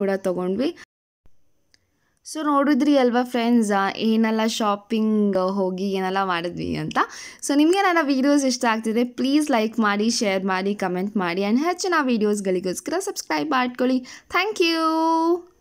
ಕೂಡ ತಗೊಂಡ್ವಿ ಸೊ ನೋಡಿದ್ರಿ ಅಲ್ವಾ ಫ್ರೆಂಡ್ಸ್ ಏನೆಲ್ಲ ಶಾಪಿಂಗ್ ಹೋಗಿ ಏನೆಲ್ಲ ಮಾಡಿದ್ವಿ ಅಂತ ಸೊ ನಿಮಗೆ ನನ್ನ ವೀಡಿಯೋಸ್ ಇಷ್ಟ ಆಗ್ತಿದೆ ಪ್ಲೀಸ್ ಲೈಕ್ ಮಾಡಿ ಶೇರ್ ಮಾಡಿ ಕಮೆಂಟ್ ಮಾಡಿ ಆ್ಯಂಡ್ ಹೆಚ್ಚಿನ ವೀಡಿಯೋಸ್ಗಳಿಗೋಸ್ಕರ ಸಬ್ಸ್ಕ್ರೈಬ್ ಮಾಡ್ಕೊಳ್ಳಿ ಥ್ಯಾಂಕ್ ಯು